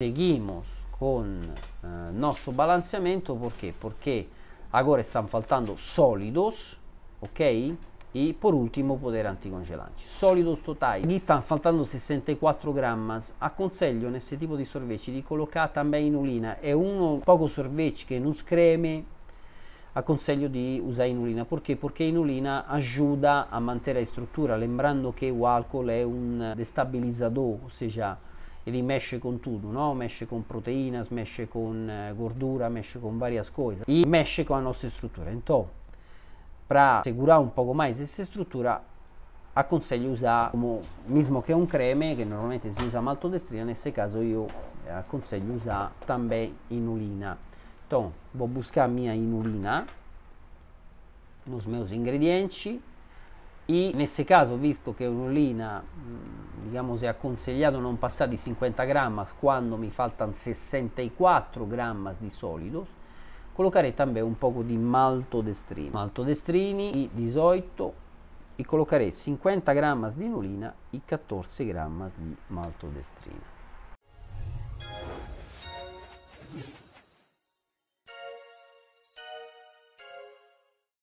seguimos con eh, nostro balanceamento perché porque agora estão faltando solidos ok e por último poder anticongelante solidos totali aqui stanno faltando 64 grammi acconsiglio aconselho questo tipo di sorvegli di colocar também inulina é um poco sorvegli che non screme acconsiglio di usare inulina perché perché inulina aiuta a mantenere a struttura lembrando che l'alcol è un destabilizzatore destabilizador li mesce con tutto, no? mesce con proteina, mesce con eh, gordura, mesce con varie cose e mesce con la nostra struttura. Então, para segurar um pouco mais questa struttura, consiglio di usare, mesmo che é um creme, che normalmente si usa maltodestrina, in questo caso io eh, consiglio di usare também inulina. Então, vou buscar a minha inulina nos meus ingredienti, e nesse caso, visto che a inulina mm, diciamo se è consigliato non passare di 50 grammi quando mi faltano 64 grammi di solido colocare anche un poco di maltodestrini maltodestrini di 18 e colocare 50 grammi di nulina e 14 grammi di maltodestrina